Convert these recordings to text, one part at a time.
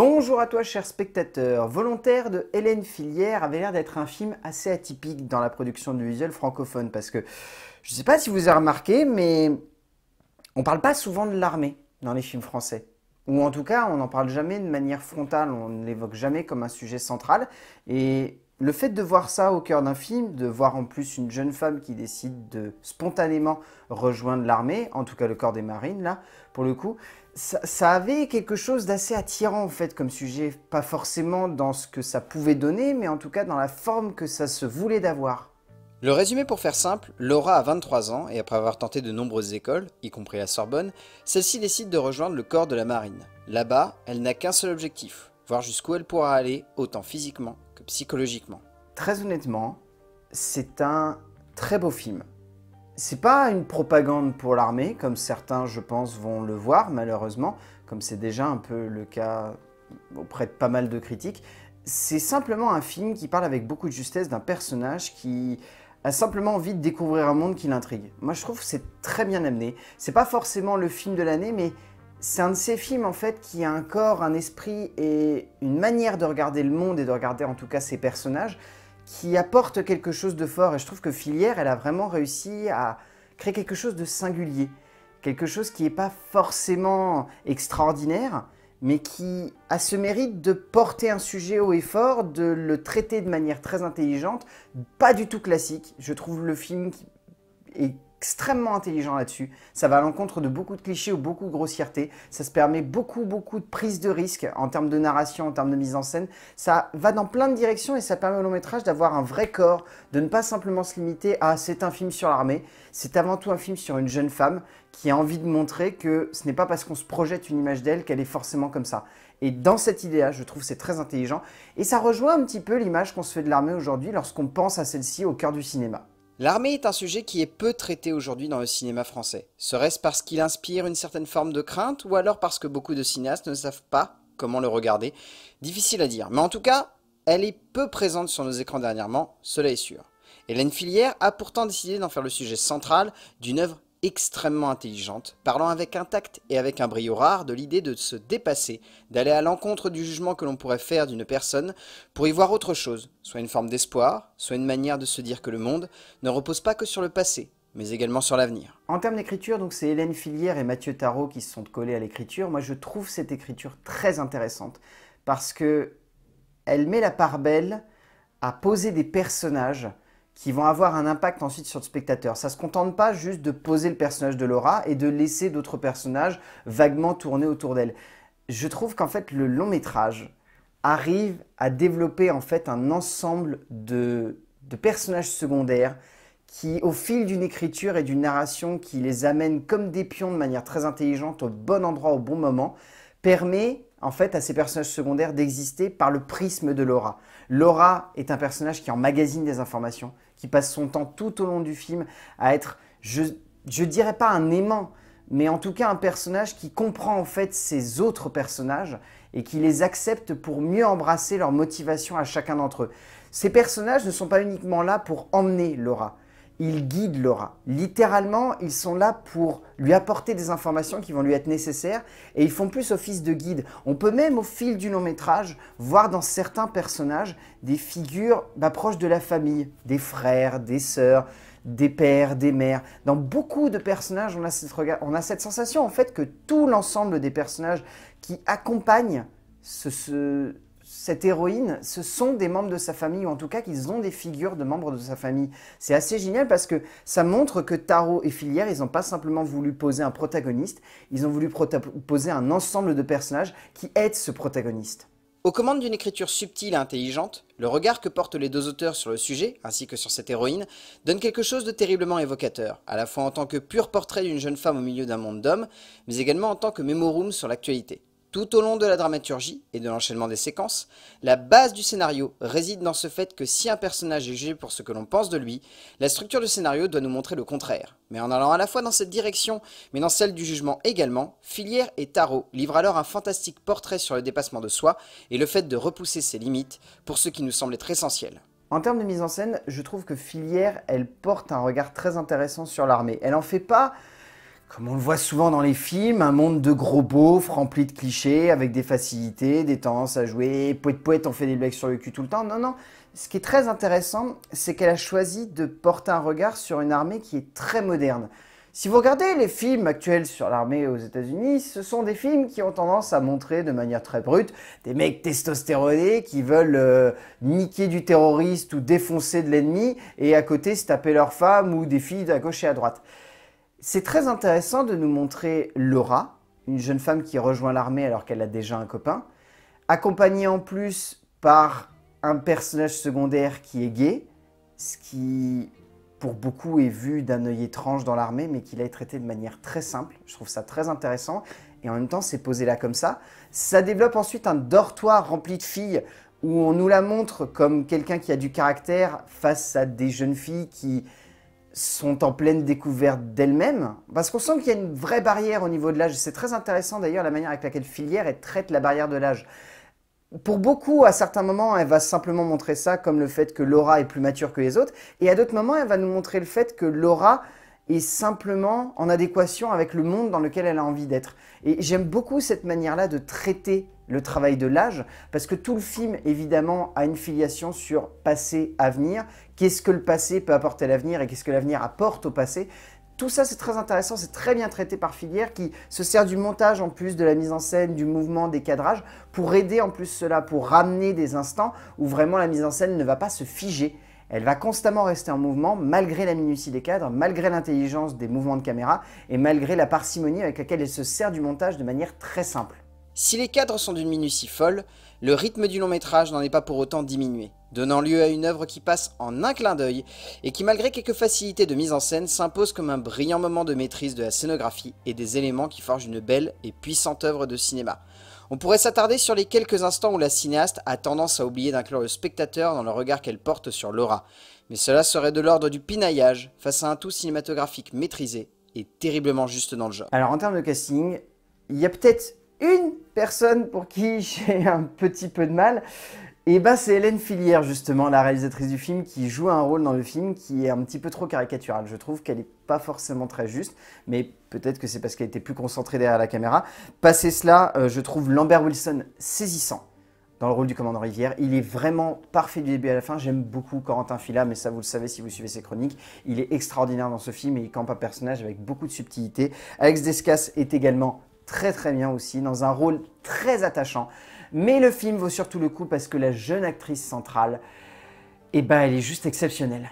Bonjour à toi cher spectateur. Volontaire de Hélène Filière avait l'air d'être un film assez atypique dans la production de visuel francophone parce que je ne sais pas si vous avez remarqué mais on ne parle pas souvent de l'armée dans les films français. Ou en tout cas, on n'en parle jamais de manière frontale, on ne l'évoque jamais comme un sujet central. Et le fait de voir ça au cœur d'un film, de voir en plus une jeune femme qui décide de spontanément rejoindre l'armée, en tout cas le corps des marines là, pour le coup, ça, avait quelque chose d'assez attirant en fait comme sujet, pas forcément dans ce que ça pouvait donner, mais en tout cas dans la forme que ça se voulait d'avoir. Le résumé pour faire simple, Laura a 23 ans et après avoir tenté de nombreuses écoles, y compris la Sorbonne, celle-ci décide de rejoindre le corps de la marine. Là-bas, elle n'a qu'un seul objectif, voir jusqu'où elle pourra aller, autant physiquement psychologiquement Très honnêtement, c'est un très beau film. C'est pas une propagande pour l'armée, comme certains, je pense, vont le voir, malheureusement, comme c'est déjà un peu le cas auprès de pas mal de critiques. C'est simplement un film qui parle avec beaucoup de justesse d'un personnage qui a simplement envie de découvrir un monde qui l'intrigue. Moi, je trouve c'est très bien amené. C'est pas forcément le film de l'année, mais c'est un de ces films en fait qui a un corps, un esprit et une manière de regarder le monde et de regarder en tout cas ses personnages qui apporte quelque chose de fort et je trouve que Filière elle a vraiment réussi à créer quelque chose de singulier, quelque chose qui n'est pas forcément extraordinaire mais qui a ce mérite de porter un sujet haut et fort, de le traiter de manière très intelligente, pas du tout classique. Je trouve le film est extrêmement intelligent là-dessus. Ça va à l'encontre de beaucoup de clichés ou beaucoup de grossièreté. Ça se permet beaucoup, beaucoup de prise de risque en termes de narration, en termes de mise en scène. Ça va dans plein de directions et ça permet au long métrage d'avoir un vrai corps, de ne pas simplement se limiter à c'est un film sur l'armée. C'est avant tout un film sur une jeune femme qui a envie de montrer que ce n'est pas parce qu'on se projette une image d'elle qu'elle est forcément comme ça. Et dans cette idée-là, je trouve c'est très intelligent. Et ça rejoint un petit peu l'image qu'on se fait de l'armée aujourd'hui lorsqu'on pense à celle-ci au cœur du cinéma. L'armée est un sujet qui est peu traité aujourd'hui dans le cinéma français. Serait-ce parce qu'il inspire une certaine forme de crainte ou alors parce que beaucoup de cinéastes ne savent pas comment le regarder Difficile à dire, mais en tout cas, elle est peu présente sur nos écrans dernièrement, cela est sûr. Hélène Filière a pourtant décidé d'en faire le sujet central d'une œuvre extrêmement intelligente, parlant avec un tact et avec un brio rare de l'idée de se dépasser, d'aller à l'encontre du jugement que l'on pourrait faire d'une personne pour y voir autre chose, soit une forme d'espoir, soit une manière de se dire que le monde ne repose pas que sur le passé, mais également sur l'avenir. En termes d'écriture, donc c'est Hélène Filière et Mathieu Tarot qui se sont collés à l'écriture. Moi, je trouve cette écriture très intéressante parce que elle met la part belle à poser des personnages qui vont avoir un impact ensuite sur le spectateur. Ça ne se contente pas juste de poser le personnage de Laura et de laisser d'autres personnages vaguement tourner autour d'elle. Je trouve qu'en fait le long métrage arrive à développer en fait un ensemble de, personnages secondaires qui, au fil d'une écriture et d'une narration qui les amène comme des pions de manière très intelligente au bon endroit au bon moment, permet en fait à ces personnages secondaires d'exister par le prisme de Laura. Laura est un personnage qui emmagasine des informations, qui passe son temps tout au long du film à être, je, je dirais pas un aimant, mais en tout cas un personnage qui comprend en fait ses autres personnages et qui les accepte pour mieux embrasser leur motivation à chacun d'entre eux. Ces personnages ne sont pas uniquement là pour emmener Laura, ils guident Laura. Littéralement, ils sont là pour lui apporter des informations qui vont lui être nécessaires et ils font plus office de guide. On peut même au fil du long métrage voir dans certains personnages des figures d'approche proches de la famille, des frères, des sœurs, des pères, des mères. Dans beaucoup de personnages, on a cette, on a cette sensation en fait que tout l'ensemble des personnages qui accompagnent ce, ce, cette héroïne, ce sont des membres de sa famille, ou en tout cas qu'ils ont des figures de membres de sa famille. C'est assez génial parce que ça montre que Tarot et Filière, ils n'ont pas simplement voulu poser un protagoniste, ils ont voulu poser un ensemble de personnages qui aident ce protagoniste. Aux commandes d'une écriture subtile et intelligente, le regard que portent les deux auteurs sur le sujet, ainsi que sur cette héroïne, donne quelque chose de terriblement évocateur, à la fois en tant que pur portrait d'une jeune femme au milieu d'un monde d'hommes, mais également en tant que mémorum sur l'actualité. Tout au long de la dramaturgie et de l'enchaînement des séquences, la base du scénario réside dans ce fait que si un personnage est jugé pour ce que l'on pense de lui, la structure du scénario doit nous montrer le contraire. Mais en allant à la fois dans cette direction, mais dans celle du jugement également, Filière et Tarot livrent alors un fantastique portrait sur le dépassement de soi et le fait de repousser ses limites pour ce qui nous semble être essentiel. En termes de mise en scène, je trouve que Filière, elle porte un regard très intéressant sur l'armée. Elle en fait pas comme on le voit souvent dans les films, un monde de gros beaufs rempli de clichés, avec des facilités, des tendances à jouer, poète poète, on fait des blagues sur le cul tout le temps. Non, non. Ce qui est très intéressant, c'est qu'elle a choisi de porter un regard sur une armée qui est très moderne. Si vous regardez les films actuels sur l'armée aux États-Unis, ce sont des films qui ont tendance à montrer de manière très brute des mecs testostéronés qui veulent euh, niquer du terroriste ou défoncer de l'ennemi et à côté se taper leurs femmes ou des filles à gauche et à droite. C'est très intéressant de nous montrer Laura, une jeune femme qui rejoint l'armée alors qu'elle a déjà un copain, accompagnée en plus par un personnage secondaire qui est gay, ce qui pour beaucoup est vu d'un œil étrange dans l'armée, mais qui l'a traité de manière très simple. Je trouve ça très intéressant. Et en même temps, c'est posé là comme ça. Ça développe ensuite un dortoir rempli de filles où on nous la montre comme quelqu'un qui a du caractère face à des jeunes filles qui, sont en pleine découverte d'elles-mêmes, parce qu'on sent qu'il y a une vraie barrière au niveau de l'âge. C'est très intéressant d'ailleurs la manière avec laquelle Filière traite la barrière de l'âge. Pour beaucoup, à certains moments, elle va simplement montrer ça comme le fait que Laura est plus mature que les autres, et à d'autres moments, elle va nous montrer le fait que Laura est simplement en adéquation avec le monde dans lequel elle a envie d'être. Et j'aime beaucoup cette manière-là de traiter le travail de l'âge, parce que tout le film, évidemment, a une filiation sur passé-avenir. Qu'est-ce que le passé peut apporter à l'avenir et qu'est-ce que l'avenir apporte au passé tout ça, c'est très intéressant, c'est très bien traité par Filière qui se sert du montage en plus, de la mise en scène, du mouvement, des cadrages pour aider en plus cela, pour ramener des instants où vraiment la mise en scène ne va pas se figer. Elle va constamment rester en mouvement malgré la minutie des cadres, malgré l'intelligence des mouvements de caméra et malgré la parcimonie avec laquelle elle se sert du montage de manière très simple. Si les cadres sont d'une minutie folle, le rythme du long métrage n'en est pas pour autant diminué, donnant lieu à une œuvre qui passe en un clin d'œil et qui, malgré quelques facilités de mise en scène, s'impose comme un brillant moment de maîtrise de la scénographie et des éléments qui forgent une belle et puissante œuvre de cinéma. On pourrait s'attarder sur les quelques instants où la cinéaste a tendance à oublier d'inclure le spectateur dans le regard qu'elle porte sur Laura, mais cela serait de l'ordre du pinaillage face à un tout cinématographique maîtrisé et terriblement juste dans le genre. Alors en termes de casting, il y a peut-être une personne pour qui j'ai un petit peu de mal, et ben c'est Hélène Filière justement, la réalisatrice du film, qui joue un rôle dans le film qui est un petit peu trop caricatural. Je trouve qu'elle n'est pas forcément très juste, mais peut-être que c'est parce qu'elle était plus concentrée derrière la caméra. Passé cela, euh, je trouve Lambert Wilson saisissant dans le rôle du commandant Rivière. Il est vraiment parfait du début à la fin. J'aime beaucoup Corentin Fila, mais ça vous le savez si vous suivez ses chroniques. Il est extraordinaire dans ce film et il campe un personnage avec beaucoup de subtilité. Alex Descas est également très très bien aussi, dans un rôle très attachant. Mais le film vaut surtout le coup parce que la jeune actrice centrale, eh ben, elle est juste exceptionnelle.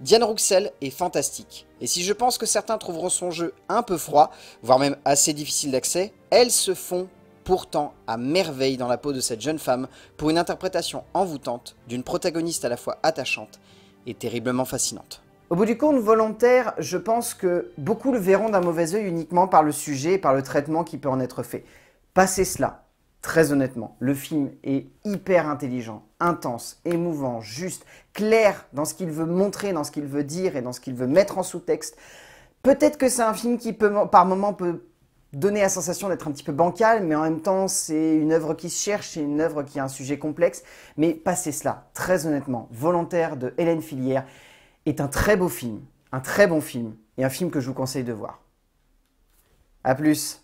Diane Rouxel est fantastique. Et si je pense que certains trouveront son jeu un peu froid, voire même assez difficile d'accès, elles se font pourtant à merveille dans la peau de cette jeune femme pour une interprétation envoûtante d'une protagoniste à la fois attachante et terriblement fascinante. Au bout du compte, volontaire, je pense que beaucoup le verront d'un mauvais œil uniquement par le sujet et par le traitement qui peut en être fait. Passez cela, très honnêtement, le film est hyper intelligent, intense, émouvant, juste, clair dans ce qu'il veut montrer, dans ce qu'il veut dire et dans ce qu'il veut mettre en sous-texte. Peut-être que c'est un film qui par moments peut donner la sensation d'être un petit peu bancal, mais en même temps, c'est une œuvre qui se cherche, c'est une œuvre qui a un sujet complexe. Mais passez cela, très honnêtement, volontaire de Hélène Filière est un très beau film, un très bon film, et un film que je vous conseille de voir. A plus